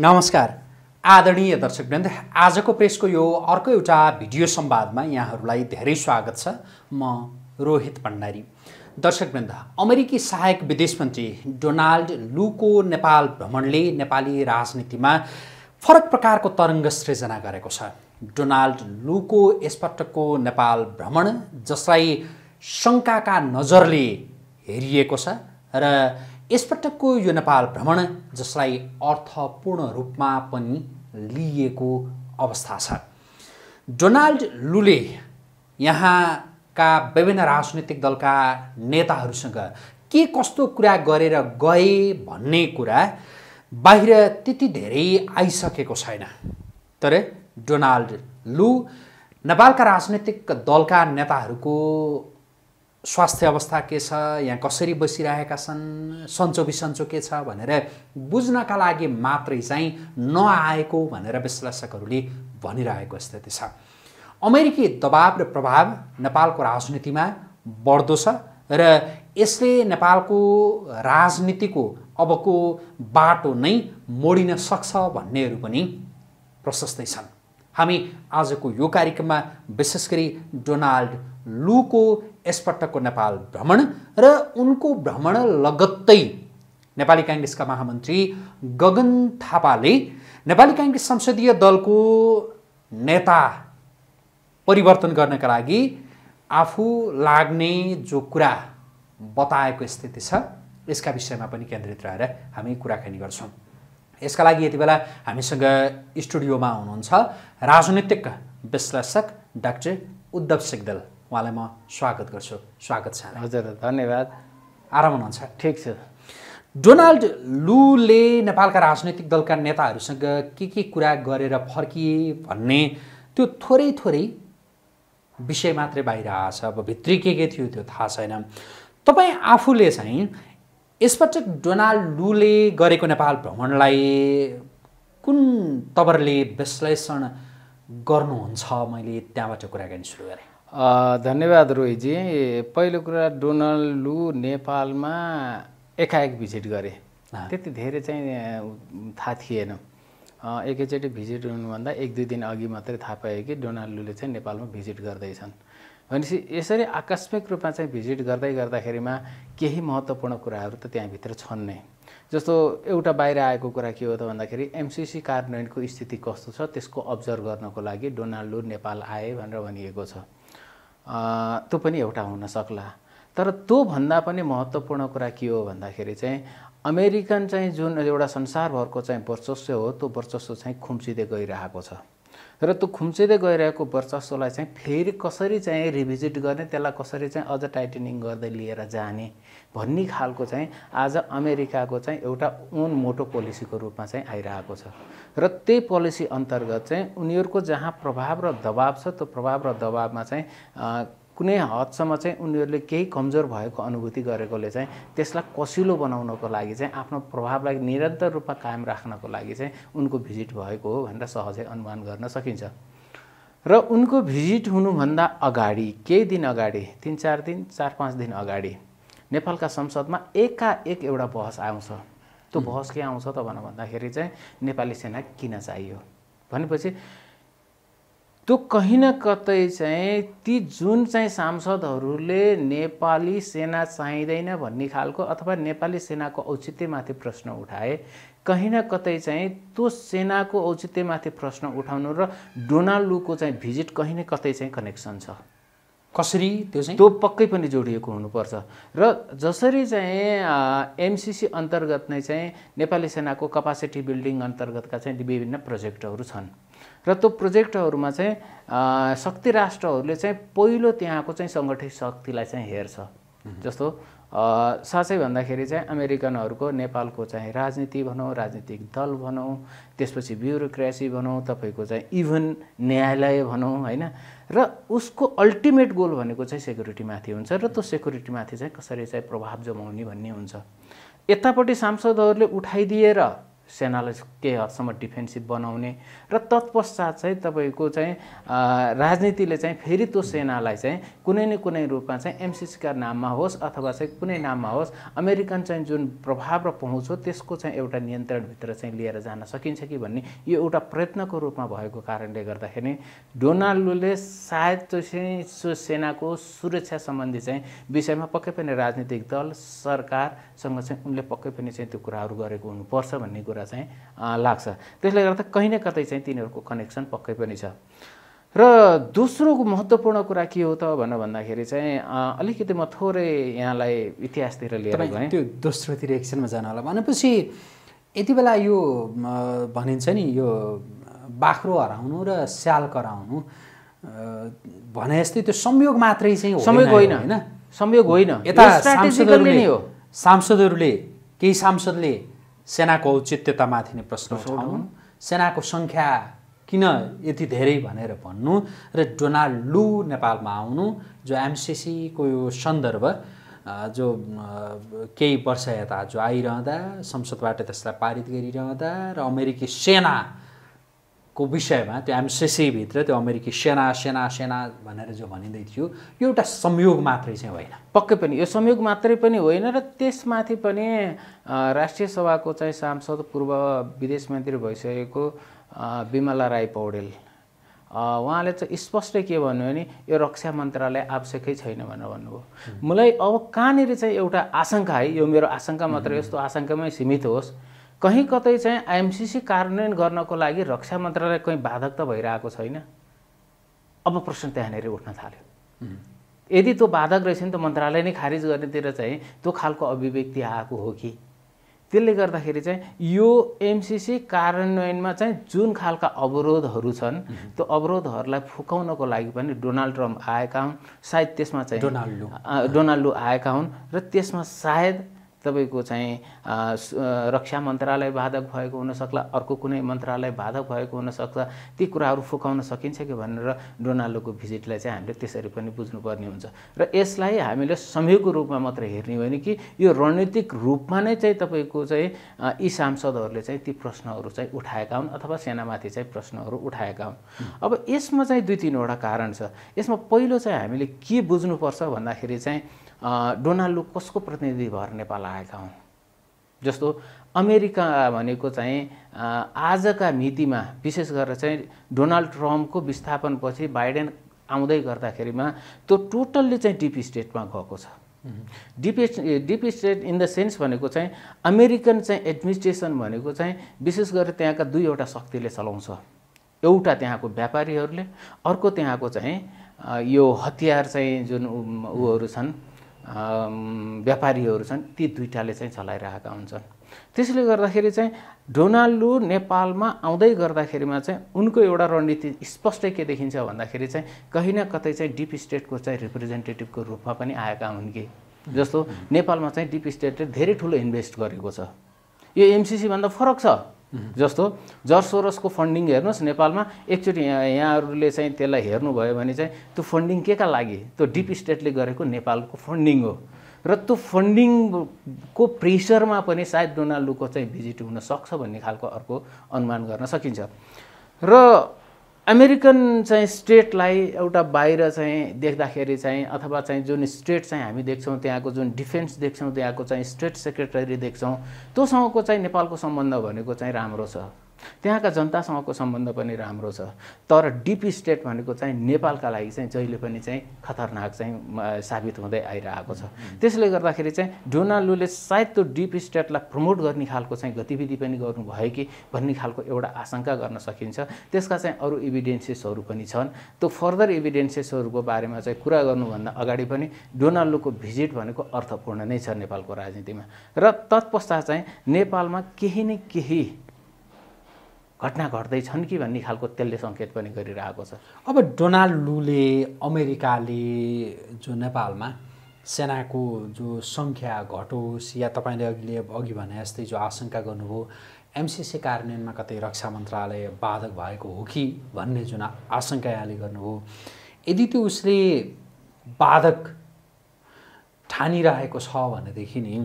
नमस्कार आदरणीय दर्शकवृन्द आजको प्रेसको यो अर्को एउटा भिडियो संवादमा यहाँहरूलाई धेरै स्वागत छ म रोहित भण्डारी दर्शकवृन्द अमेरिकी सहायक विदेश मन्त्री डोनाल्ड लुको नेपाल भ्रमणले नेपाली राजनीतिमा फरक प्रकारको तरङ्ग सृजना गरेको छ डोनाल्ड लुको यसपटकको नेपाल भ्रमण जसलाई शङ्काका नजरले हेरिएको छ र यसपटकको यो नेपाल भ्रमण जसलाई अर्थपूर्ण रूपमा पनि लिइएको अवस्था छ डोनाल्ड लुले यहाँका विभिन्न राजनैतिक दलका नेताहरूसँग के कस्तो कुरा गरेर गए भन्ने कुरा बाहिर त्यति धेरै आइसकेको छैन तर डोनाल्ड लु नेपालका राजनैतिक दलका नेताहरूको स्वास्थ्य अवस्था के छ यहाँ कसरी बसिरहेका छन् सन्चो बिसन्चो के छ भनेर बुझ्नका लागि मात्रै चाहिँ नआएको भनेर विश्लेषकहरूले भनिरहेको स्थिति छ अमेरिकी दबाव र प्रभाव नेपालको राजनीतिमा बढ्दो छ र यसले नेपालको राजनीतिको अबको बाटो नै मोडिन सक्छ भन्नेहरू पनि प्रशस्तै छन् हामी आजको यो कार्यक्रममा विशेष गरी डोनाल्ड लुको यसपटकको नेपाल भ्रमण र उनको भ्रमण लगत्तै नेपाली काङ्ग्रेसका महामन्त्री गगन थापाले नेपाली काङ्ग्रेस संसदीय दलको नेता परिवर्तन गर्नका लागि आफू लाग्ने जो कुरा बताएको स्थिति छ यसका विषयमा पनि केन्द्रित रहेर हामी कुराकानी गर्छौँ यसका लागि यति बेला हामीसँग स्टुडियोमा हुनुहुन्छ राजनैतिक विश्लेषक डाक्टर उद्धव सिग्दल उहाँलाई म स्वागत गर्छु स्वागत छ हजुर धन्यवाद आराम हुनुहुन्छ ठिक छ डोनाल्ड लुले नेपालका राजनैतिक दलका नेताहरूसँग के के कुरा गरेर फर्किए भन्ने त्यो थोरै थोरै विषय मात्रै बाहिर आएछ अब भित्री के के थियो त्यो थाहा छैन तपाईँ आफूले चाहिँ यसपटक डोनाल्ड लुले गरेको नेपाल भ्रमणलाई कुन तवरले विश्लेषण गर्नुहुन्छ मैले त्यहाँबाट कुराकानी सुरु गरेँ धन्यवाद रोहितजी पहिलो कुरा डोनाल्ड लु नेपालमा एकाएक भिजिट गरे त्यति धेरै चाहिँ थाहा थिएन एकैचोटि भिजिट हुनुभन्दा एक दुई दिन अघि मात्रै थाहा पायो कि डोनाल्ड लुले चाहिँ नेपालमा भिजिट गर्दैछन् भनेपछि यसरी आकस्मिक रूपमा चाहिँ भिजिट गर्दै गर्दाखेरिमा केही महत्त्वपूर्ण कुराहरू त त्यहाँभित्र छन् नै जस्तो एउटा बाहिर आएको कुरा के हो त भन्दाखेरि एमसिसी कार्यान्वयनको स्थिति कस्तो छ त्यसको अब्जर्भ गर्नको लागि डोनाल्ड लु नेपाल आए भनेर भनिएको छ त्यो पनि एउटा हुनसक्ला तर त्योभन्दा पनि महत्त्वपूर्ण कुरा के हो भन्दाखेरि चाहिँ अमेरिकन चाहिँ जुन एउटा संसारभरको चाहिँ वर्चस्व हो त्यो वर्चस्व चाहिँ खुम्चिँदै गइरहेको छ र त्यो खुम्चिँदै गइरहेको वर्चस्वलाई चाहिँ फेरि कसरी चाहिँ रिभिजिट गर्ने त्यसलाई कसरी चाहिँ अझ टाइटनिङ गर्दै लिएर जाने भन्ने खालको चाहिँ आज अमेरिकाको चाहिँ एउटा ओन मोटो पोलिसीको रूपमा चाहिँ आइरहेको छ र त्यही पोलिसी अन्तर्गत चाहिँ उनीहरूको जहाँ प्रभाव र दबाब छ त्यो प्रभाव र दबाबमा चाहिँ कुनै हदसम्म चाहिँ उनीहरूले केही कमजोर भएको अनुभूति गरेकोले चाहिँ त्यसलाई कसिलो बनाउनको लागि चाहिँ आफ्नो प्रभावलाई निरन्तर रूपमा कायम राख्नको लागि चाहिँ उनको भिजिट भएको हो भनेर सहजै अनुमान गर्न सकिन्छ र उनको भिजिट हुनुभन्दा अगाडि केही दिन अगाडि तिन चार दिन चार पाँच दिन अगाडि नेपालका संसदमा एकाएक एउटा बहस आउँछ त्यो बहस के आउँछ त भन भन्दाखेरि चाहिँ नेपाली सेना किन चाहियो भनेपछि त्यो कहीँ न कतै चाहिँ ती जुन चाहिँ सांसदहरूले नेपाली सेना चाहिँदैन भन्ने खालको अथवा नेपाली सेनाको औचित्यमाथि प्रश्न उठाए कहीँ न कतै चाहिँ त्यो सेनाको औचित्यमाथि प्रश्न उठाउनु र डोनाल्ड लुको चाहिँ भिजिट कहीँ न कतै चाहिँ कनेक्सन छ कसरी त्यो चाहिँ त्यो पक्कै पनि जोडिएको हुनुपर्छ र जसरी चाहिँ एमसिसी अन्तर्गत नै चाहिँ नेपाली सेनाको कपासिटी बिल्डिङ अन्तर्गतका चाहिँ विभिन्न प्रोजेक्टहरू छन् र त्यो प्रोजेक्टहरूमा चाहिँ शक्ति राष्ट्रहरूले चाहिँ पहिलो त्यहाँको चाहिँ सङ्गठित शक्तिलाई चाहिँ हेर्छ जस्तो साँच्चै भन्दाखेरि चाहिँ अमेरिकनहरूको नेपालको चाहिँ राजनीति भनौँ राजनीतिक दल भनौँ त्यसपछि ब्युरोक्रेसी भनौँ तपाईँको चाहिँ इभन न्यायालय भनौँ होइन र उसको अल्टिमेट गोल भनेको चाहिँ सेक्युरिटीमाथि हुन्छ र त्यो सेक्युरिटीमाथि चाहिँ कसरी चाहिँ प्रभाव जमाउने भन्ने हुन्छ यतापट्टि सांसदहरूले उठाइदिएर सेनालाई केही हदसम्म डिफेन्सिभ बनाउने र तत्पश्चात चाहिँ तपाईँको चाहिँ राजनीतिले चाहिँ फेरि त्यो सेनालाई चाहिँ कुनै न कुनै रूपमा चाहिँ एमसिसीका नाममा होस् अथवा चाहिँ कुनै नाममा होस् अमेरिकन चाहिँ जुन प्रभाव र पहुँच हो त्यसको चाहिँ एउटा नियन्त्रणभित्र चाहिँ लिएर जान सकिन्छ कि भन्ने यो एउटा प्रयत्नको रूपमा भएको कारणले गर्दाखेरि डोनाल्डोले सायद चाहिँ सो सेनाको सुरक्षा सम्बन्धी चाहिँ विषयमा पक्कै पनि राजनीतिक दल सरकारसँग चाहिँ उनले पक्कै पनि चाहिँ त्यो कुराहरू गरेको हुनुपर्छ भन्ने कुरा चाहिँ लाग्छ त्यसले गर्दा कहीँ न कतै चाहिँ तिनीहरूको कनेक्सन पक्कै पनि छ र दोस्रो महत्त्वपूर्ण कुरा के हो त भन्नु भन्दाखेरि चाहिँ अलिकति म थोरै यहाँलाई इतिहासतिर लिएर गएँ त्यो दोस्रोतिर एकछिनमा जान होला भनेपछि यति बेला यो भनिन्छ नि यो बाख्रो हराउनु र स्याल कराउनु भने जस्तै त्यो संयोग मात्रै चाहिँ संयोग होइन होइन संयोग होइन यता सांसदहरूले केही सांसदले सेनाको औचित्यतामाथि नै प्रश्न उठाउनु सेनाको सङ्ख्या किन यति धेरै भनेर भन्नु र डोनाल्ड लु नेपालमा आउनु जो एमसिसीको यो सन्दर्भ जो केही वर्ष यता जो आइरहँदा संसदबाट त्यसलाई पारित गरिरहँदा र अमेरिकी सेना को विषयमा त्यो एमसिसीभित्र त्यो अमेरिकी सेना सेना सेना भनेर जो भनिँदै थियो यो एउटा संयोग मात्रै चाहिँ होइन पक्कै पनि यो संयोग मात्रै पनि होइन र त्यसमाथि पनि राष्ट्रिय सभाको चाहिँ सांसद पूर्व विदेश मन्त्री भइसकेको विमला राई पौडेल उहाँले चाहिँ स्पष्ट के भन्नुभयो भने यो रक्षा मन्त्रालय आवश्यकै छैन भनेर भन्नुभयो मलाई अब कहाँनिर चाहिँ एउटा आशङ्का है यो मेरो आशङ्का मात्रै यस्तो आशङ्कामै सीमित होस् कहीँ कतै चाहिँ आइएमसिसी कार्यान्वयन गर्नको लागि रक्षा मन्त्रालय कहीँ बाधक त भइरहेको छैन अब प्रश्न त्यहाँनिर उठ्न थाल्यो यदि त्यो बाधक रहेछ नि त मन्त्रालय नै खारिज गर्नेतिर चाहिँ त्यो खालको अभिव्यक्ति आएको हो कि त्यसले गर्दाखेरि चाहिँ यो एमसिसी कार्यान्वयनमा चाहिँ जुन खालका अवरोधहरू छन् त्यो अवरोधहरूलाई फुकाउनको लागि पनि डोनाल्ड ट्रम्प आएका हुन् सायद त्यसमा चाहिँ डोनाल्डो डोनाल्डो आएका हुन् र त्यसमा सायद तपाईँको चाहिँ रक्षा मन्त्रालय बाधक भएको हुनसक्ला अर्को कुनै मन्त्रालय बाधक भएको हुनसक्छ ती कुराहरू फुकाउन सकिन्छ कि भनेर डोनाल्डोको भिजिटलाई चाहिँ हामीले त्यसरी पनि बुझ्नुपर्ने हुन्छ र यसलाई हामीले संयोगको रूपमा मात्र हेर्ने हो भने कि यो रणनीतिक रूपमा नै चाहिँ तपाईँको चाहिँ यी सांसदहरूले चाहिँ ती प्रश्नहरू चाहिँ उठाएका हुन् अथवा सेनामाथि चाहिँ प्रश्नहरू उठाएका हुन् अब यसमा चाहिँ दुई तिनवटा कारण छ यसमा पहिलो चाहिँ हामीले के बुझ्नुपर्छ भन्दाखेरि चाहिँ डोनाल्ड लुक कसको प्रतिनिधि भएर नेपाल आएका हौँ जस्तो अमेरिका भनेको चाहिँ आजका मितिमा विशेष गरेर चाहिँ डोनाल्ड ट्रम्पको विस्थापनपछि बाइडेन आउँदै गर्दाखेरिमा त्यो टोटल्ली चाहिँ डिप स्टेटमा गएको छ deep deep state in the sense भनेको चाहिँ अमेरिकन चाहिँ एडमिनिस्ट्रेसन भनेको चाहिँ विशेष गरेर त्यहाँका दुईवटा शक्तिले चलाउँछ एउटा त्यहाँको व्यापारीहरूले अर्को त्यहाँको चाहिँ यो हतियार चाहिँ जुन ऊहरू छन् व्यापारीहरू छन् ती दुइटाले चाहिँ चलाइरहेका हुन्छन् त्यसले गर्दाखेरि चाहिँ डोनाल्डु नेपालमा आउँदै गर्दाखेरिमा चाहिँ उनको एउटा रणनीति स्पष्टै के देखिन्छ भन्दाखेरि चाहिँ कहीँ न कतै चाहिँ डिप स्टेटको चाहिँ रिप्रेजेन्टेटिभको रूपमा पनि आएका हुन् कि जस्तो नेपालमा चाहिँ डिप स्टेटले धेरै ठुलो इन्भेस्ट गरेको छ यो एमसिसीभन्दा फरक छ जस्तो जर्सोरसको फन्डिङ हेर्नुहोस् नेपालमा एकचोटि यहाँ यहाँहरूले चाहिँ त्यसलाई हेर्नुभयो भने चाहिँ त्यो फन्डिङ के का लागि त्यो डिप स्टेटले गरेको नेपालको फन्डिङ हो र त्यो फन्डिङको प्रेसरमा पनि सायद डोनाल्डोको चाहिँ भिजिट हुनसक्छ भन्ने खालको अर्को अनुमान गर्न सकिन्छ र अमेरिकन चाहिँ स्टेटलाई एउटा बाहिर चाहिँ देख्दाखेरि चाहिँ अथवा चाहिँ जुन स्टेट चाहिँ हामी देख्छौँ त्यहाँको जुन डिफेन्स देख्छौँ त्यहाँको चाहिँ स्टेट सेक्रेटरी देख्छौँ त्योसँगको चाहिँ नेपालको सम्बन्ध भनेको चाहिँ राम्रो छ त्यहाँका जनतासँगको सम्बन्ध पनि राम्रो छ तर डिप स्टेट भनेको चाहिँ नेपालका लागि चाहिँ जहिले पनि चाहिँ खतरनाक चाहिँ साबित हुँदै आइरहेको छ त्यसले गर्दाखेरि चाहिँ डोनाल्डुले सायद त्यो डिप स्टेटलाई प्रमोट गर्ने खालको चाहिँ गतिविधि पनि गर्नुभयो कि भन्ने खालको एउटा आशंका गर्न सकिन्छ त्यसका चाहिँ अरू इभिडेन्सेसहरू पनि छन् त्यो फर्दर इभिडेन्सेसहरूको बारेमा चाहिँ कुरा गर्नुभन्दा अगाडि पनि डोनाल्डुको भिजिट भनेको अर्थपूर्ण नै छ नेपालको राजनीतिमा र तत्पश्चात चाहिँ नेपालमा केही न केही घटना घट्दैछन् कि भन्ने खालको त्यसले सङ्केत पनि गरिरहेको छ अब डोनाल्ड लुले अमेरिकाले जो नेपालमा सेनाको जो सङ्ख्या घटोस् या तपाईँले अघिले अघि भने जस्तै जो आशंका गर्नुभयो एमसिसी कार्यान्वयनमा कतै रक्षा मन्त्रालय बाधक भएको हो कि भन्ने जुन आशंका यहाँले गर्नुभयो यदि त्यो उसले बाधक ठानिरहेको छ भनेदेखि नि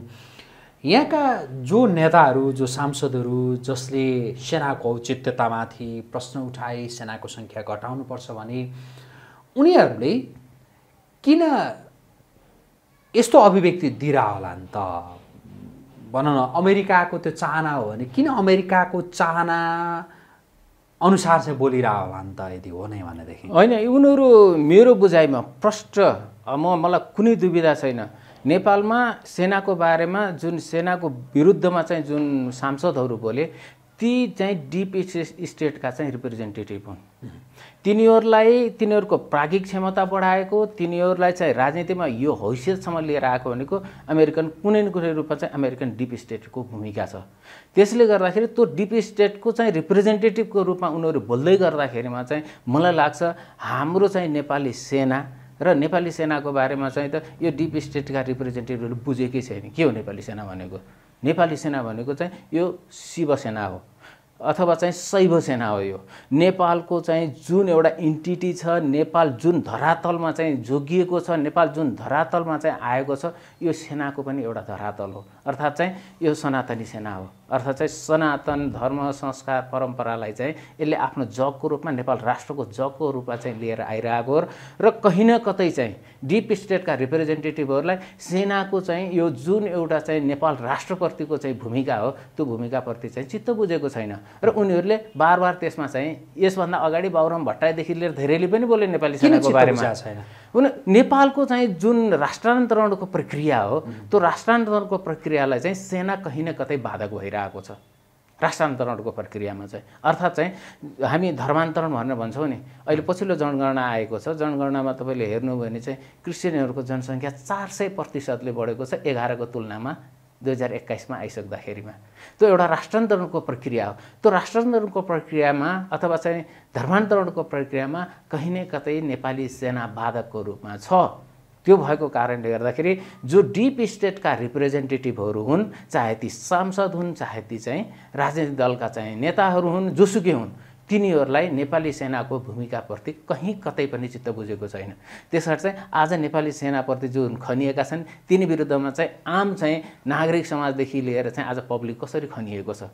यहाँका जो नेताहरू जो सांसदहरू जसले सेनाको औचित्यतामाथि प्रश्न उठाए सेनाको सङ्ख्या घटाउनुपर्छ भने उनीहरूले किन यस्तो अभिव्यक्ति दिइरहला नि त भन न अमेरिकाको त्यो चाहना हो भने किन अमेरिकाको चाहना अनुसार चाहिँ बोलिरह होला नि त यदि हो नै भनेदेखि होइन उनीहरू मेरो बुझाइमा प्रष्ट म मलाई कुनै दुविधा छैन नेपालमा सेनाको बारेमा जुन सेनाको विरुद्धमा चाहिँ जुन सांसदहरू बोले ती चाहिँ डिप स्टेटका चाहिँ रिप्रेजेन्टेटिभ हुन् तिनीहरूलाई तिनीहरूको प्राज्ञिक क्षमता बढाएको तिनीहरूलाई चाहिँ राजनीतिमा यो हैसियतसम्म लिएर आएको भनेको अमेरिकन कुनै न कुनै रूपमा चाहिँ अमेरिकन डिप स्टेटको भूमिका छ त्यसले गर्दाखेरि त्यो डिप स्टेटको चाहिँ रिप्रेजेन्टेटिभको रूपमा उनीहरू बोल्दै गर्दाखेरिमा चाहिँ मलाई लाग्छ हाम्रो चाहिँ नेपाली सेना र नेपाली सेनाको बारेमा चाहिँ त यो डिप स्टेटका रिप्रेजेन्टेटिभहरूले बुझेकै छैन के हो नेपाली सेना भनेको नेपाली सेना भनेको चाहिँ यो शिवसेना हो अथवा चाहिँ शैव सेना हो यो नेपालको चाहिँ जुन एउटा इन्टिटी छ नेपाल जुन धरातलमा चाहिँ जोगिएको छ नेपाल जुन धरातलमा चाहिँ आएको छ यो सेनाको पनि एउटा धरातल हो अर्थात् चाहिँ यो सनातनी सेना हो अर्थात् चाहिँ सनातन धर्म संस्कार परम्परालाई चाहिँ यसले आफ्नो जगको रूपमा नेपाल राष्ट्रको जगको रूपमा चाहिँ लिएर आइरहेको र कहीँ न कतै चाहिँ डिप स्टेटका रिप्रेजेन्टेटिभहरूलाई सेनाको चाहिँ यो जुन एउटा चाहिँ नेपाल राष्ट्रप्रतिको चाहिँ भूमिका हो त्यो भूमिकाप्रति चाहिँ चित्त बुझेको छैन र उनीहरूले बार बार त्यसमा चाहिँ यसभन्दा अगाडि बाबुराम भट्टराईदेखि लिएर धेरैले पनि बोले नेपाली सेनाको बारेमा छैन हुन नेपालको चाहिँ जुन राष्ट्रान्तरणको प्रक्रिया हो त्यो राष्ट्रान्तरणको प्रक्रियालाई चाहिँ सेना कहीँ न कतै बाधक भइरहेको छ राष्ट्रान्तरणको प्रक्रियामा चाहिँ अर्थात् चाहिँ हामी धर्मान्तरण भनेर भन्छौँ नि अहिले पछिल्लो जनगणना आएको छ जनगणनामा तपाईँले हेर्नुभयो भने चाहिँ क्रिस्चियनहरूको जनसङ्ख्या चार सय प्रतिशतले बढेको छ एघारको तुलनामा दुई हजार एक्काइसमा आइसक्दाखेरिमा त्यो एउटा राष्ट्रान्तरणको प्रक्रिया हो त्यो राष्ट्रान्तरणको प्रक्रियामा अथवा चाहिँ धर्मान्तरणको प्रक्रियामा कहीँ न कतै नेपाली सेना बाधकको रूपमा छ त्यो भएको कारणले गर्दाखेरि जो डिप स्टेटका रिप्रेजेन्टेटिभहरू हुन् चाहे ती सांसद हुन् चाहे ती चाहिँ राजनीतिक दलका चाहिँ नेताहरू हुन् जोसुकै हुन् तिनीहरूलाई नेपाली सेनाको भूमिकाप्रति कहीँ कतै पनि चित्त बुझेको छैन त्यसर्थ चाहिँ आज नेपाली सेनाप्रति जुन खनिएका छन् तिनी विरुद्धमा चाहिँ आम चाहिँ नागरिक समाजदेखि लिएर चाहिँ आज पब्लिक कसरी खनिएको छ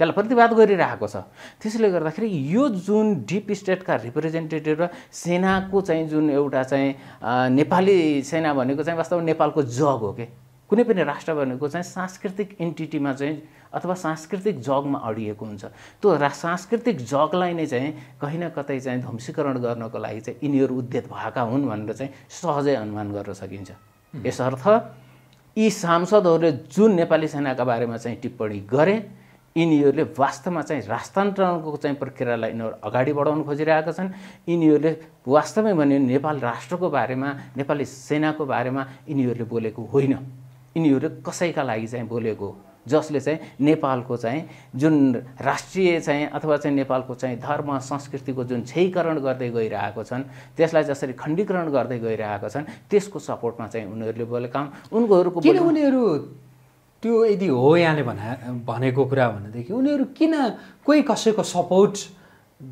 त्यसलाई प्रतिवाद गरिरहेको छ त्यसैले गर्दाखेरि यो जुन डिप स्टेटका रिप्रेजेन्टेटिभ र सेनाको चाहिँ जुन एउटा चाहिँ नेपाली सेना भनेको चाहिँ वास्तवमा नेपालको जग हो के कुनै पनि राष्ट्र भनेको चाहिँ सांस्कृतिक इन्टिटीमा चाहिँ अथवा सांस्कृतिक जगमा अडिएको हुन्छ त्यो रा सांस्कृतिक जगलाई नै चाहिँ कहीँ न कतै चाहिँ ध्वंसीकरण गर्नको लागि चाहिँ यिनीहरू उद्यत भएका हुन् भनेर चाहिँ सहजै अनुमान गर्न सकिन्छ यसर्थ यी सांसदहरूले जुन नेपाली सेनाका बारेमा चाहिँ टिप्पणी गरे यिनीहरूले वास्तवमा चाहिँ राष्ट्रान्तरणको चाहिँ प्रक्रियालाई यिनीहरू अगाडि बढाउन खोजिरहेका छन् यिनीहरूले वास्तवमै भने नेपाल राष्ट्रको बारेमा नेपाली सेनाको बारेमा यिनीहरूले बोलेको होइन यिनीहरू कसैका लागि चाहिँ बोलेको जसले चाहिँ नेपालको चाहिँ जुन राष्ट्रिय चाहिँ अथवा चाहिँ नेपालको चाहिँ धर्म संस्कृतिको जुन क्षयकरण गर्दै गइरहेको छन् त्यसलाई जसरी खण्डीकरण गर्दै गइरहेको छन् त्यसको सपोर्टमा चाहिँ उनीहरूले बोलेका हुन् उनीहरूको उनीहरू त्यो यदि हो यहाँले भने भनेको कुरा भनेदेखि उनीहरू किन कोही कसैको सपोर्ट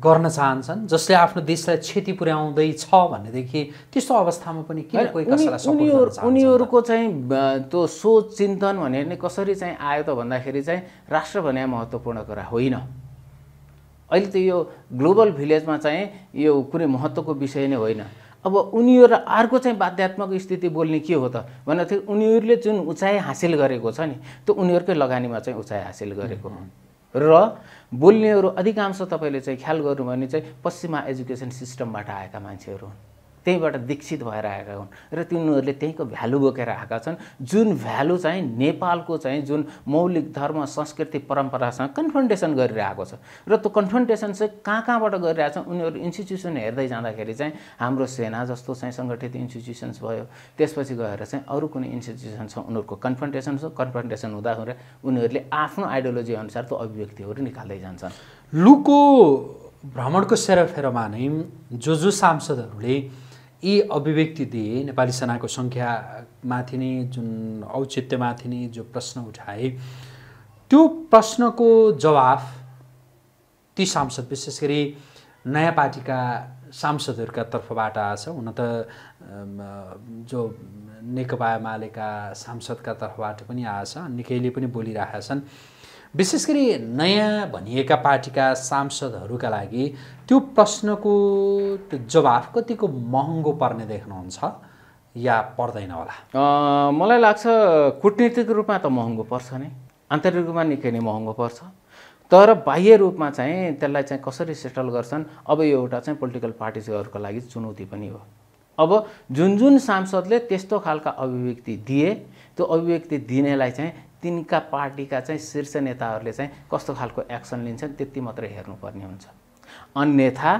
गर्न चाहन्छन् जसले आफ्नो देशलाई क्षति पुर्याउँदैछ भनेदेखि त्यस्तो अवस्थामा पनि किन कोही कसैलाई उनीहरू उनीहरूको चाहिँ त्यो सोच चिन्तन भनेर नै कसरी चाहिँ आयो त भन्दाखेरि चाहिँ राष्ट्र भने महत्त्वपूर्ण कुरा होइन अहिले त यो ग्लोबल भिलेजमा चाहिँ यो कुनै महत्त्वको विषय नै होइन अब उनीहरू अर्को चाहिँ बाध्यात्मक स्थिति बोल्ने के हो त भन्दाखेरि उनीहरूले जुन उचाइ हासिल गरेको छ नि त्यो उनीहरूकै लगानीमा चाहिँ उचाइ हासिल गरेको हो र बोल्नेहरू अधिकांश तपाईँले चाहिँ ख्याल गर्नुभयो भने चाहिँ पश्चिमा एजुकेसन सिस्टमबाट आएका मान्छेहरू हुन् त्यहीँबाट दीक्षित भएर आएका हुन् र तिनीहरूले त्यहीँको भ्यालु बोकेर आएका छन् जुन भ्यालु चाहिँ नेपालको चाहिँ जुन मौलिक धर्म संस्कृति परम्परासँग कन्फन्टेसन गरिरहेको छ र त्यो कन्फन्टेसन चाहिँ कहाँ कहाँबाट गरिरहेको छ उनीहरू इन्स्टिट्युसन हेर्दै जाँदाखेरि चाहिँ हाम्रो सेना जस्तो चाहिँ सङ्गठित इन्स्टिट्युसन्स भयो त्यसपछि गएर चाहिँ अरू कुनै इन्स्टिट्युसन छ उनीहरूको कन्फन्टेसन छ कन्फन्टेसन हुँदा हुँदा उनीहरूले आफ्नो आइडियोलोजी अनुसार त्यो अभिव्यक्तिहरू निकाल्दै जान्छन् लुको भ्रमणको सेरोफेरोमा नै जो जो सांसदहरूले यी अभिव्यक्ति दिए नेपाली सेनाको सङ्ख्यामाथि नै जुन औचित्यमाथि नै जो प्रश्न उठाए त्यो प्रश्नको जवाफ ती सांसद विशेष गरी नयाँ पार्टीका सांसदहरूका तर्फबाट आएछ हुन त जो नेकपा एमालेका सांसदका तर्फबाट पनि आएछ निकैले पनि बोलिरहेका छन् विशेष गरी नयाँ भनिएका पार्टीका सांसदहरूका लागि त्यो प्रश्नको त्यो जवाफ कतिको महँगो पर्ने देख्नुहुन्छ या पर्दैन होला मलाई लाग्छ कुटनीतिक रूपमा त महँगो पर्छ नै आन्तरिक रूपमा निकै नै महँगो पर्छ तर बाह्य रूपमा चाहिँ त्यसलाई चाहिँ कसरी सेटल गर्छन् अब यो एउटा चाहिँ पोलिटिकल पार्टिजहरूको लागि चुनौती पनि हो अब जुन जुन सांसदले त्यस्तो खालका अभिव्यक्ति दिए त्यो अभिव्यक्ति दिनेलाई चाहिँ तिनका पार्टीका चाहिँ शीर्ष नेताहरूले चाहिँ कस्तो खालको एक्सन लिन्छन् त्यति मात्रै हेर्नुपर्ने हुन्छ अन्यथा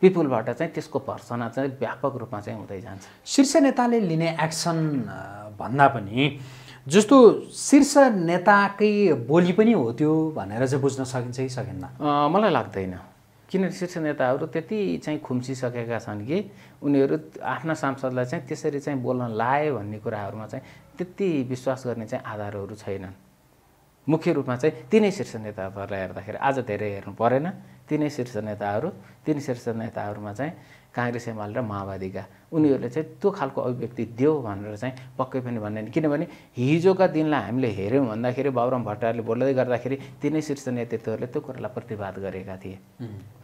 पिपुलबाट चाहिँ त्यसको भर्सना चाहिँ व्यापक रूपमा चाहिँ हुँदै जान्छ शीर्ष नेताले लिने एक्सन भन्दा पनि जस्तो शीर्ष नेताकै बोली पनि हो त्यो भनेर चाहिँ बुझ्न सकिन्छ कि सकिन्न मलाई लाग्दैन किनभने शीर्ष नेताहरू त्यति चाहिँ खुम्सिसकेका छन् कि उनीहरू आफ्ना सांसदलाई चाहिँ त्यसरी चाहिँ बोल्न लाए भन्ने कुराहरूमा चाहिँ त्यति विश्वास गर्ने चाहिँ आधारहरू छैनन् मुख्य रूपमा चाहिँ तिनै शीर्ष नेताहरूलाई हेर्दाखेरि आज धेरै हेर्नु परेन तिनै शीर्ष नेताहरू तिन शीर्ष नेताहरूमा चाहिँ काङ्ग्रेस एमाले र माओवादीका उनीहरूले चाहिँ त्यो खालको अभिव्यक्ति दियो भनेर चाहिँ पक्कै पनि भन्दैन किनभने हिजोका दिनलाई हामीले हेऱ्यौँ भन्दाखेरि बाबुराम भट्टराले बोल्दै गर्दाखेरि तिनै शीर्ष नेतृत्वहरूले त्यो कुरालाई प्रतिवाद गरेका थिए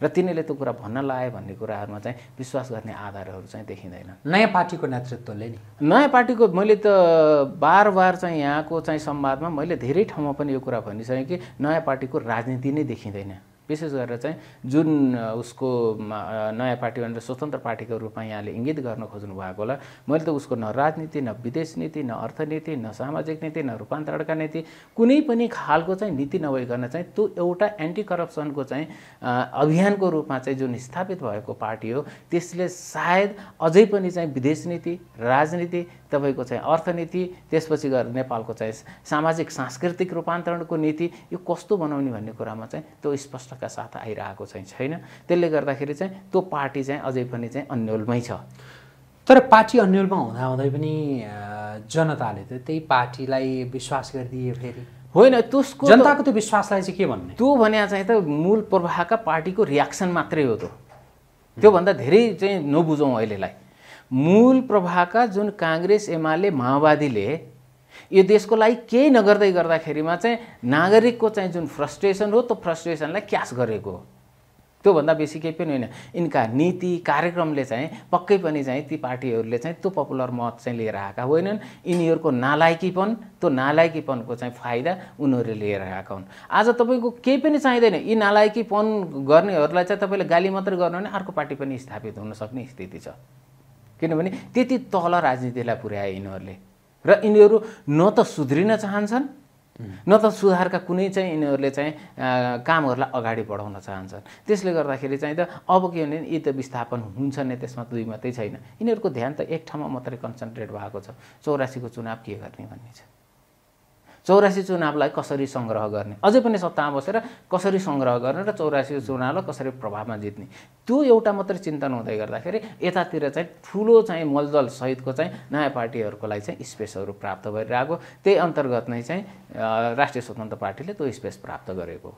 र तिनीहरूले त्यो कुरा भन्न लाए भन्ने कुराहरूमा चाहिँ विश्वास गर्ने आधारहरू चाहिँ देखिँदैन नयाँ पार्टीको नेतृत्वले नि नयाँ पार्टीको मैले त बार बार चाहिँ यहाँको चाहिँ संवादमा मैले धेरै ठाउँमा पनि यो कुरा भनिसकेँ कि नयाँ पार्टीको राजनीति नै देखिँदैन विशेष गरेर चाहिँ जुन उसको नयाँ पार्टी भनेर स्वतन्त्र पार्टीको रूपमा यहाँले इङ्गित गर्न खोज्नु भएको होला मैले त उसको न राजनीति न विदेश नीति न अर्थनीति न सामाजिक नीति न रूपान्तरणका नीति कुनै पनि खालको चाहिँ नीति नभइकन चाहिँ त्यो एउटा एन्टी करप्सनको चाहिँ अभियानको रूपमा चाहिँ जुन स्थापित भएको पार्टी हो त्यसले सायद अझै पनि चाहिँ विदेश नीति राजनीति तपाईँको चाहिँ अर्थनीति त्यसपछि गएर नेपालको चाहिँ सामाजिक सांस्कृतिक रूपान्तरणको नीति यो कस्तो बनाउने भन्ने कुरामा चाहिँ त्यो स्पष्ट संस्थाका साथ आइरहेको चाहिँ छैन त्यसले गर्दाखेरि चाहिँ त्यो पार्टी चाहिँ अझै पनि चाहिँ अन्यलमै छ तर पार्टी अन्यलमा हुँदाहुँदै पनि जनताले त त्यही पार्टीलाई विश्वास गरिदिए फेरि होइन त्यसको जनताको त्यो विश्वासलाई चाहिँ के भन्ने त्यो भने चाहिँ त मूल प्रवाहका पार्टीको रियाक्सन मात्रै हो त्यो त्योभन्दा धेरै चाहिँ नबुझौँ अहिलेलाई मूल प्रभावका जुन काङ्ग्रेस एमाले माओवादीले यो देशको लागि केही नगर्दै गर्दाखेरिमा चाहिँ नागरिकको चाहिँ जुन फ्रस्ट्रेसन हो त्यो फ्रस्ट्रेसनलाई क्यास गरेको हो त्योभन्दा बेसी केही पनि होइन यिनका नीति कार्यक्रमले चाहिँ पक्कै पनि चाहिँ ती पार्टीहरूले चाहिँ त्यो पपुलर मत चाहिँ लिएर आएका होइनन् यिनीहरूको नालायकीपन त्यो नालायकीपनको चाहिँ फाइदा उनीहरूले लिएर आएका हुन् आज तपाईँको केही पनि चाहिँदैन यी नालायकीपन गर्नेहरूलाई चाहिँ तपाईँले गाली मात्रै गर्नु भने अर्को पार्टी पनि स्थापित हुन सक्ने स्थिति छ किनभने त्यति तल राजनीतिलाई पुर्याए यिनीहरूले र यिनीहरू न त सुध्रिन चाहन्छन् न त सुधारका कुनै चाहिँ यिनीहरूले चाहिँ कामहरूलाई अगाडि बढाउन चाहन्छन् त्यसले गर्दाखेरि चाहिँ त अब के भने यी त विस्थापन हुन्छ नै त्यसमा दुई मात्रै छैन यिनीहरूको ध्यान त एक ठाउँमा मात्रै कन्सन्ट्रेट भएको छ चौरासीको चुनाव के गर्ने भन्ने छ चौरासी चुनावलाई कसरी सङ्ग्रह गर्ने अझै पनि सत्तामा बसेर कसरी सङ्ग्रह गर्ने र चौरासी चुनावलाई कसरी प्रभावमा जित्ने त्यो एउटा मात्रै चिन्तन हुँदै गर्दाखेरि यतातिर चाहिँ ठुलो चाहिँ मलजल सहितको चाहिँ नयाँ पार्टीहरूको लागि चाहिँ स्पेसहरू प्राप्त भइरहेको त्यही अन्तर्गत नै चाहिँ राष्ट्रिय स्वतन्त्र पार्टीले त्यो स्पेस प्राप्त गरेको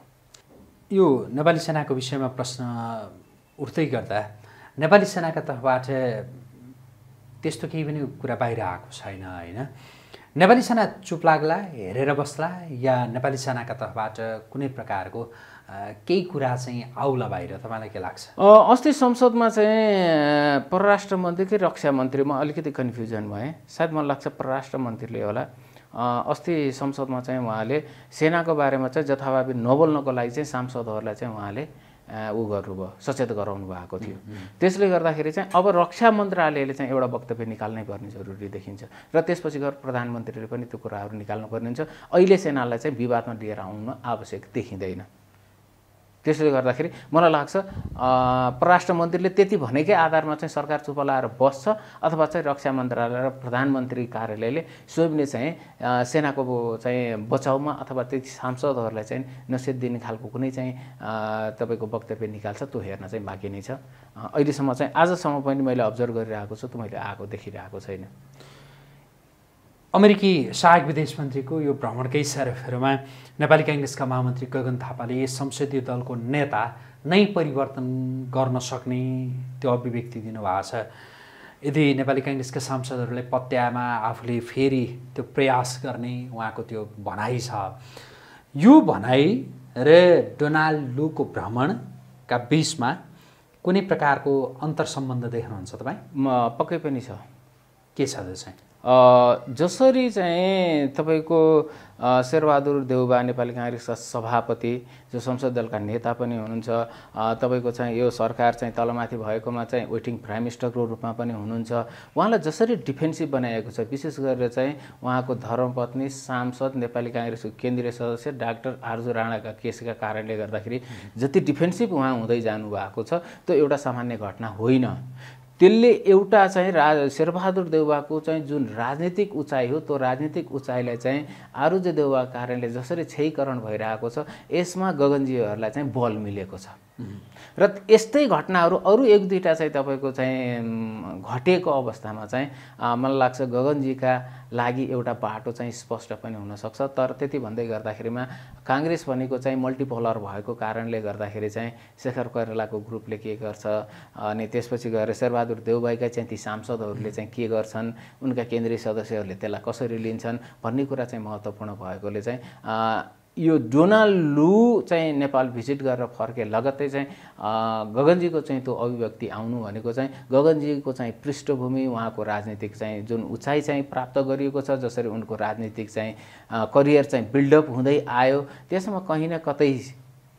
यो नेपाली सेनाको विषयमा प्रश्न उठ्दै गर्दा नेपाली सेनाका तर्फबाट त्यस्तो केही पनि कुरा बाहिर आएको छैन होइन नेपाली सेना चुप लाग्ला हेरेर बस्ला या नेपाली सेनाका तर्फबाट कुनै प्रकारको केही कुरा चाहिँ आउला बाहिर तपाईँलाई के लाग्छ अस्ति संसदमा चाहिँ परराष्ट्र मन्त्री कि रक्षा मन्त्रीमा अलिकति कन्फ्युजन भएँ सायद मलाई लाग्छ परराष्ट्र मन्त्रीले होला अस्ति संसदमा चाहिँ उहाँले सेनाको बारेमा चाहिँ जथाभावी नबोल्नको लागि चाहिँ सांसदहरूलाई चाहिँ उहाँले ऊ गर्नुभयो सचेत गराउनु भएको थियो त्यसले गर्दाखेरि चाहिँ अब रक्षा मन्त्रालयले चाहिँ एउटा वक्तव्य निकाल्नै पर्ने जरुरी देखिन्छ र त्यसपछि गएर प्रधानमन्त्रीले पनि त्यो कुराहरू निकाल्नुपर्ने हुन्छ अहिले सेनालाई चाहिँ विवादमा लिएर आउन आवश्यक देखिँदैन त्यसले गर्दाखेरि मलाई लाग्छ परराष्ट्र मन्त्रीले त्यति भनेकै आधारमा चाहिँ सरकार चुप लाएर बस्छ अथवा चाहिँ रक्षा मन्त्रालय र प्रधानमन्त्री कार्यालयले स्वयंले चाहिँ सेनाको चाहिँ बचाउमा अथवा त्यति सांसदहरूलाई चाहिँ नसेध दिने खालको कुनै चाहिँ तपाईँको वक्तव्य निकाल्छ त्यो हेर्न चाहिँ बाँकी नै छ अहिलेसम्म चाहिँ आजसम्म पनि मैले अब्जर्भ गरिरहेको छु त मैले आएको देखिरहेको छैन अमेरिकी सहायक विदेश मन्त्रीको यो भ्रमणकै सेरोफेरोमा नेपाली काङ्ग्रेसका महामन्त्री गगन थापाले संसदीय दलको नेता नै परिवर्तन गर्न सक्ने त्यो अभिव्यक्ति दिनुभएको छ यदि नेपाली काङ्ग्रेसका सांसदहरूले पत्यामा आफूले फेरि त्यो प्रयास गर्ने उहाँको त्यो भनाइ छ यो भनाइ र डोनाल्ड लुको भ्रमणका बिचमा कुनै प्रकारको अन्तर सम्बन्ध देख्नुहुन्छ तपाईँ पक्कै पनि छ के छ त्यो चाहिँ जसरी चाहिँ तपाईँको शेरबहादुर देउबा नेपाली काङ्ग्रेसका सभापति जो संसद दलका नेता पनि हुनुहुन्छ तपाईँको चाहिँ यो सरकार चाहिँ तलमाथि भएकोमा चाहिँ वेटिङ प्राइम मिनिस्टरको रूपमा पनि हुनुहुन्छ उहाँलाई जसरी डिफेन्सिभ बनाएको छ विशेष गरेर चाहिँ उहाँको धर्मपत्नी सांसद नेपाली काङ्ग्रेसको केन्द्रीय सदस्य डाक्टर आर्जु राणाका केसका कारणले गर्दाखेरि जति डिफेन्सिभ उहाँ हुँदै जानुभएको छ त्यो एउटा सामान्य घटना होइन त्यसले एउटा चाहिँ रा शेरबहादुर देउवाको चाहिँ जुन राजनीतिक उचाइ हो त्यो राजनीतिक उचाइलाई चाहिँ आरुज देउवा कारणले जसरी क्षयीकरण भइरहेको छ यसमा गगनजीहरूलाई चाहिँ बल मिलेको छ र यस्तै घटनाहरू अरू एक दुईवटा चाहिँ तपाईँको चाहिँ घटेको अवस्थामा चाहिँ मलाई लाग्छ गगनजीका लागि एउटा बाटो चाहिँ स्पष्ट पनि हुनसक्छ तर त्यति भन्दै गर्दाखेरिमा काङ्ग्रेस भनेको चाहिँ मल्टिपोलर भएको कारणले गर्दाखेरि चाहिँ शेखर कोइरालाको ग्रुपले के गर्छ अनि त्यसपछि गएर शेरबहादुर देउबाईका चाहिँ ती सांसदहरूले चाहिँ के गर्छन् उनका केन्द्रीय सदस्यहरूले त्यसलाई कसरी लिन्छन् भन्ने कुरा चाहिँ महत्त्वपूर्ण भएकोले चाहिँ यो डोनाल्ड लु चाहिँ नेपाल भिजिट गरेर फर्के लगत्तै चाहिँ गगनजीको चाहिँ त्यो अभिव्यक्ति आउनु भनेको चाहिँ गगनजीको चाहिँ पृष्ठभूमि उहाँको राजनीतिक चाहिँ जुन उचाइ चाहिँ प्राप्त गरिएको छ जसरी उनको राजनीतिक चाहिँ करियर चाहिँ बिल्डअप हुँदै आयो त्यसमा कहीँ न कतै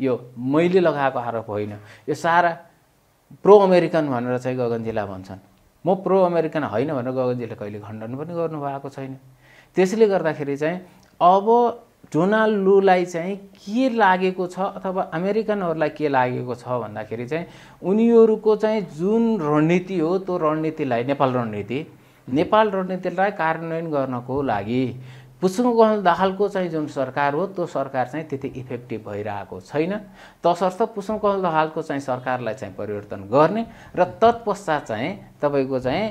यो मैले लगाएको आरोप होइन यो सारा प्रो अमेरिकन भनेर चाहिँ गगनजीलाई भन्छन् म प्रो अमेरिकन होइन भनेर गगनजीले कहिले खण्डन पनि गर्नुभएको छैन त्यसले गर्दाखेरि चाहिँ अब डोनाल्ड लुलाई चाहिँ के लागेको छ अथवा अमेरिकनहरूलाई के लागेको छ भन्दाखेरि चाहिँ उनीहरूको चाहिँ जुन रणनीति हो त्यो रणनीतिलाई नेपाल रणनीति नेपाल रणनीतिलाई कार्यान्वयन गर्नको लागि पुष्पकमल दाहालको चाहिँ जुन सरकार हो त्यो सरकार चाहिँ त्यति इफेक्टिभ भइरहेको छैन तसर्थ पुष्पकमल दाहालको चाहिँ सरकारलाई चाहिँ परिवर्तन गर्ने र तत्पश्चात चाहिँ तपाईँको चाहिँ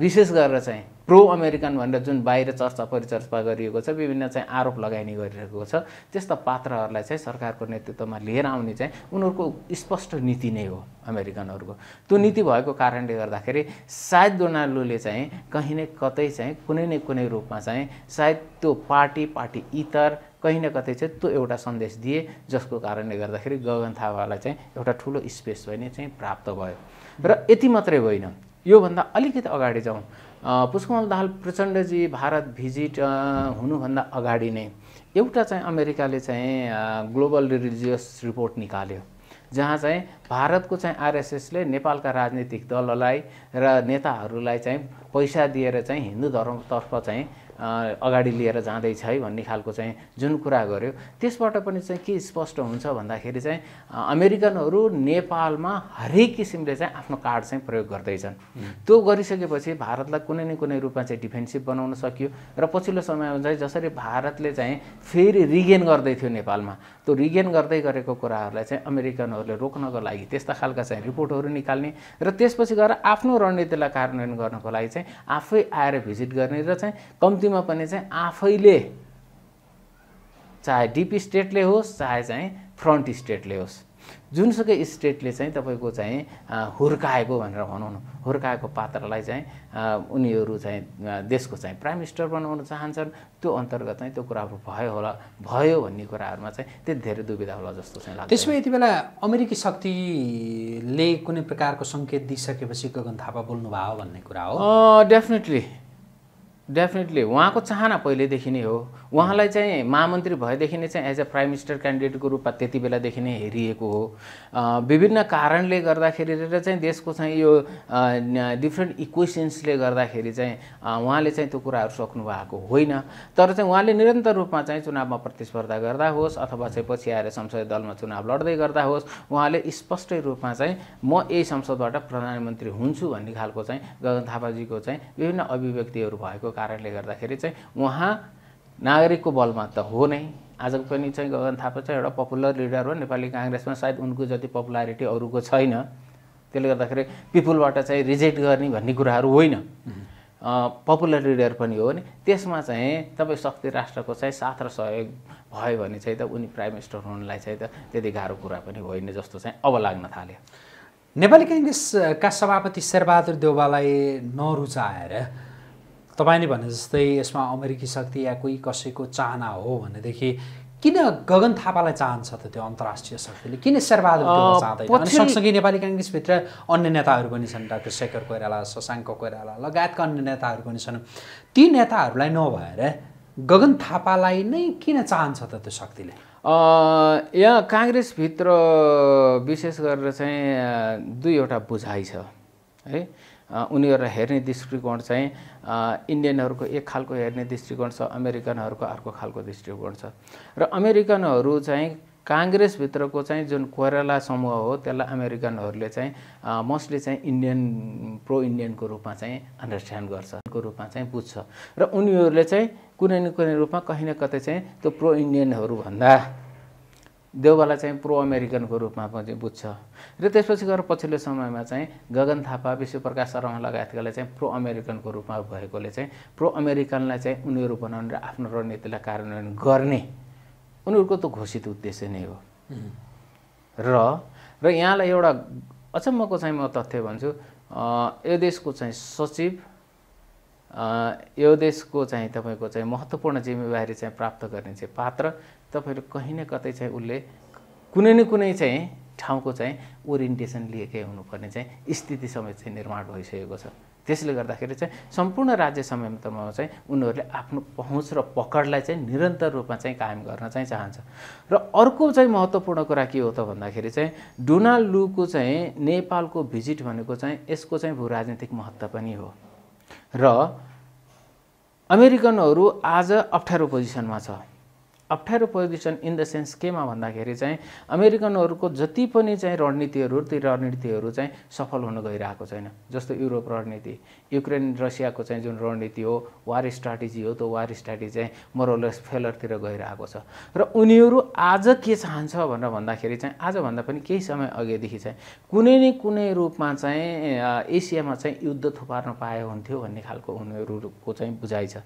विशेष गरेर चाहिँ प्रो अमेरिकन भनेर जुन बाहिर चर्चा परिचर्चा गरिएको छ विभिन्न चाहिँ आरोप लगाइने गरिरहेको छ त्यस्ता पात्रहरूलाई चाहिँ सरकारको नेतृत्वमा लिएर आउने चाहिँ उनीहरूको स्पष्ट नीति नै हो अमेरिकनहरूको त्यो नीति भएको कारणले गर्दाखेरि सायद डोनाल्डोले चाहिँ कहीँ न कतै चाहिँ कुनै न कुनै रूपमा चाहिँ सायद त्यो पार्टी पार्टी इतर कहीँ न कतै चाहिँ त्यो एउटा सन्देश दिए जसको कारणले गर्दाखेरि गगन थापालाई चाहिँ एउटा ठुलो स्पेस भने चाहिँ प्राप्त भयो र यति मात्रै होइन योभन्दा अलिकति अगाडि जाउँ पुष्कमल दाहाल प्रचण्डजी भारत भिजिट हुनुभन्दा अगाडि नै एउटा चाहिँ अमेरिकाले चाहिँ ग्लोबल रिलिजियस रिपोर्ट निकाल्यो जहाँ चाहिँ भारतको चाहिँ आरएसएसले नेपालका राजनीतिक दललाई र नेताहरूलाई चाहिँ पैसा दिएर चाहिँ हिन्दू धर्मतर्फ चाहिँ अगाडि लिएर जाँदैछ है भन्ने खालको चाहिँ जुन कुरा गर्यो त्यसबाट पनि चाहिँ के स्पष्ट हुन्छ भन्दाखेरि चाहिँ अमेरिकनहरू नेपालमा हरेक किसिमले चाहिँ आफ्नो कार्ड चाहिँ प्रयोग गर्दैछन् त्यो गरिसकेपछि भारतलाई कुनै न कुनै रूपमा चाहिँ डिफेन्सिभ बनाउन सकियो र पछिल्लो समयमा चाहिँ जसरी भारतले चाहिँ फेरि रिगेन गर्दै थियो नेपालमा त्यो रिगेन गर्दै गरेको कुराहरूलाई चाहिँ अमेरिकनहरूले रोक्नको लागि त्यस्ता खालका चाहिँ रिपोर्टहरू निकाल्ने र त्यसपछि गएर आफ्नो रणनीतिलाई कार्यान्वयन गर्नको लागि चाहिँ आफै आएर भिजिट गर्ने र चाहिँ कम्तीमा पनि चाहिँ आफैले चाहे डिपी स्टेटले होस् चाहे चाहिँ फ्रन्ट स्टेटले होस् जुनसुकै स्टेटले चाहिँ तपाईँको चाहिँ हुर्काएको भनेर भनौँ न हुर्काएको पात्रलाई चाहिँ उनीहरू चाहिँ देशको चाहिँ प्राइम मिनिस्टर बनाउन चाहन्छन् त्यो अन्तर्गत चाहिँ त्यो कुराहरू भयो होला भयो भन्ने कुराहरूमा चाहिँ त्यति धेरै दुविधा होला जस्तो चाहिँ लाग्छ त्यसमा यति बेला अमेरिकी शक्तिले कुनै प्रकारको सङ्केत दिइसकेपछि गगन थापा बोल्नुभयो भन्ने कुरा हो डेफिनेटली डेफिनेटली उहाँको चाहना पहिल्यैदेखि नै हो उहाँलाई चाहिँ महामन्त्री भएदेखि नै चाहिँ एज अ प्राइम मिनिस्टर क्यान्डिडेटको रूपमा त्यति बेलादेखि नै हेरिएको हो विभिन्न कारणले गर्दाखेरि र चाहिँ देशको चाहिँ यो डिफ्रेन्ट इक्वेसन्सले गर्दाखेरि चाहिँ उहाँले चाहिँ त्यो कुराहरू सक्नु भएको होइन तर चाहिँ उहाँले निरन्तर रूपमा चाहिँ चुनावमा प्रतिस्पर्धा गर्दा होस् अथवा चाहिँ पछि आएर संसदीय दलमा चुनाव लड्दै गर्दा होस् उहाँले स्पष्ट रूपमा चाहिँ म यही संसदबाट प्रधानमन्त्री हुन्छु भन्ने खालको चाहिँ गगन थापाजीको चाहिँ विभिन्न अभिव्यक्तिहरू भएको कारणले गर्दाखेरि चाहिँ उहाँ नागरिकको बलमा त हो नै आजको पनि चाहिँ गगन थापा चाहिँ एउटा पपुलर लिडर हो नेपाली काङ्ग्रेसमा सायद उनको जति पपुलारिटी अरूको छैन त्यसले गर्दाखेरि पिपुलबाट चाहिँ रिजेक्ट गर्ने भन्ने कुराहरू होइन पपुलर लिडर पनि हो नि त्यसमा चाहिँ तपाईँ शक्ति राष्ट्रको चाहिँ साथ र सहयोग भयो भने चाहिँ त उनी प्राइम मिनिस्टर हुनुलाई चाहिँ त त्यति गाह्रो कुरा पनि होइन जस्तो चाहिँ अब लाग्न थाल्यो नेपाली काङ्ग्रेसका सभापति शेरबहादुर देउबालाई नरुचाएर तपाईँले भने जस्तै यसमा अमेरिकी शक्ति या कोही कसैको चाहना हो भनेदेखि किन गगन थापालाई चाहन्छ त त्यो अन्तर्राष्ट्रिय शक्तिले किन शेरबहादुर चाहँदैन सँगसँगै नेपाली काङ्ग्रेसभित्र अन्य नेताहरू पनि छन् डाक्टर शेखर कोइराला शशाङ्क कोइराला लगायतका अन्य नेताहरू पनि छन् ती नेताहरूलाई नभएर गगन थापालाई नै किन चाहन्छ त त्यो शक्तिले यहाँ काङ्ग्रेसभित्र विशेष गरेर चाहिँ दुईवटा बुझाइ छ है उनीहरूलाई हेर्ने दृष्टिकोण चाहिँ इन्डियनहरूको एक खालको हेर्ने दृष्टिकोण छ अमेरिकनहरूको अर्को खालको दृष्टिकोण छ र अमेरिकनहरू चाहिँ काङ्ग्रेसभित्रको चाहिँ जुन कोइराला समूह हो त्यसलाई अमेरिकनहरूले चाहिँ मोस्टली चाहिँ इन्डियन प्रो इन्डियनको रूपमा चाहिँ अन्डरस्ट्यान्ड गर्छ को रूपमा चाहिँ बुझ्छ र उनीहरूले चाहिँ कुनै न कुनै रूपमा कहीँ न कतै चाहिँ त्यो प्रो इन्डियनहरूभन्दा देउबालाई चाहिँ प्रो अमेरिकनको रूपमा पनि बुझ्छ र त्यसपछि गएर पछिल्लो समयमा चाहिँ गगन थापा विश्वप्रकाश शर्मा लगायतकाले चाहिँ प्रो अमेरिकनको रूपमा भएकोले चाहिँ प्रो अमेरिकनलाई चाहिँ उनीहरू बनाउने र आफ्नो रणनीतिलाई कार्यान्वयन गर्ने उनीहरूको त घोषित उद्देश्य नै हो र र यहाँलाई एउटा अचम्मको चाहिँ म तथ्य भन्छु यो देशको चाहिँ सचिव यो देशको चाहिँ तपाईँको चाहिँ महत्त्वपूर्ण जिम्मेवारी चाहिँ प्राप्त गर्ने चाहिँ पात्र तपाईँहरू कहीँ न कतै चाहिँ उसले कुनै न कुनै चाहिँ ठाउँको चाहिँ ओरिएन्टेसन लिएकै हुनुपर्ने चाहिँ स्थिति समय चाहिँ निर्माण भइसकेको छ त्यसले गर्दाखेरि चाहिँ सम्पूर्ण राज्य समयमा चाहिँ उनीहरूले आफ्नो पहुँच र पकडलाई चाहिँ निरन्तर रूपमा चाहिँ कायम गर्न चाहिँ चाहन्छ र अर्को चाहिँ महत्त्वपूर्ण कुरा के हो त भन्दाखेरि चाहिँ डोनाल्ड लुको चाहिँ नेपालको भिजिट भनेको चाहिँ यसको चाहिँ भू राजनीतिक महत्त्व पनि हो र अमेरिकनहरू आज अप्ठ्यारो पोजिसनमा छ अप्ठ्यारो पोजिसन इन द सेन्स केमा भन्दाखेरि चाहिँ अमेरिकनहरूको जति पनि चाहिँ रणनीतिहरू ती रणनीतिहरू चाहिँ सफल हुन गइरहेको छैन जस्तो युरोप रणनीति युक्रेन रसियाको चाहिँ जुन रणनीति हो वार स्ट्राटेजी हो त्यो वार स्ट्राटेजी चाहिँ मरोलस फेलरतिर गइरहेको छ र उनीहरू आज के चाहन्छ भनेर भन्दाखेरि चाहिँ आजभन्दा पनि केही समय अघिदेखि चाहिँ कुनै न कुनै रूपमा चाहिँ एसियामा चाहिँ युद्ध थुपार्न पाए हुन्थ्यो भन्ने खालको उनीहरूको चाहिँ बुझाइ छ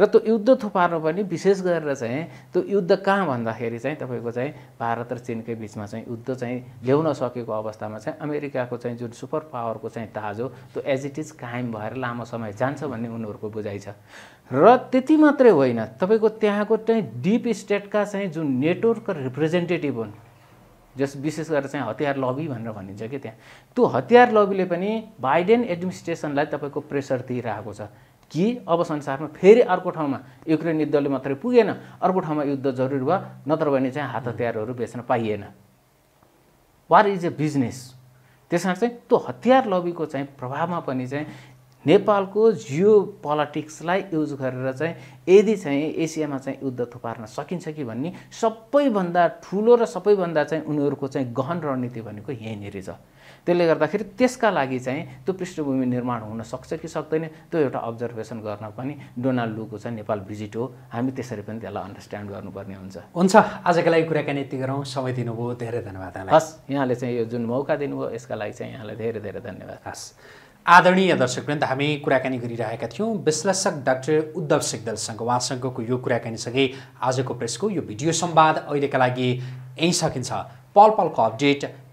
र त्यो युद्ध थुपार्नु पनि विशेष गरेर चाहिँ त्यो युद्ध कहाँ भन्दाखेरि चाहिँ तपाईँको चाहिँ भारत र चिनकै बिचमा चाहिँ युद्ध चाहिँ ल्याउन सकेको अवस्थामा चाहिँ अमेरिकाको चाहिँ जुन सुपर पावरको चाहिँ ताज हो त्यो एज इट इज कायम भएर लामो समय जान्छ भन्ने उनीहरूको बुझाइ छ र त्यति मात्रै होइन तपाईँको त्यहाँको चाहिँ डिप स्टेटका चाहिँ जुन नेटवर्क रिप्रेजेन्टेटिभ हुन् जस विशेष गरेर चाहिँ हतियार लबी भनेर भनिन्छ कि त्यहाँ त्यो हतियार लबीले पनि बाइडेन एडमिनिस्ट्रेसनलाई तपाईँको प्रेसर दिइरहेको छ कि अब संसारमा फेरि अर्को ठाउँमा युक्रेन युद्धले मात्रै पुगेन अर्को ठाउँमा युद्ध जरुरी भयो नत्र भने चाहिँ हात हतियारहरू बेच्न पाइएन वार इज ए बिजनेस त्यस कारण चाहिँ त्यो हतियार लबीको चाहिँ प्रभावमा पनि चाहिँ नेपालको जियो पोलिटिक्सलाई युज गरेर चाहिँ यदि चाहिँ एसियामा चाहिँ युद्ध थुपार्न सकिन्छ कि भन्ने सबैभन्दा ठुलो र सबैभन्दा चाहिँ उनीहरूको चाहिँ गहन रणनीति भनेको यहीँनिर छ त्यसले गर्दाखेरि त्यसका लागि चाहिँ त्यो पृष्ठभूमि निर्माण हुन सक्छ कि सक्दैन त्यो एउटा अब्जर्भेसन गर्न पनि डोनाल्ड लुको चाहिँ नेपाल भिजिट हो हामी त्यसरी पनि त्यसलाई अन्डरस्ट्यान्ड गर्नुपर्ने हुन्छ हुन्छ आजको लागि कुराकानी यति गरौँ समय दिनुभयो धेरै धन्यवाद हस् यहाँले चाहिँ यो जुन मौका दिनुभयो यसका लागि चाहिँ यहाँलाई धेरै धेरै धन्यवाद हस् आदरणीय दर्शकवृन्द हामी कुराकानी गरिरहेका थियौँ विश्लेषक डाक्टर उद्धव सिग्दलसँग उहाँसँगको यो कुराकानीसँगै आजको प्रेसको यो भिडियो संवाद अहिलेका लागि यहीँ सकिन्छ पल पलको अपडेट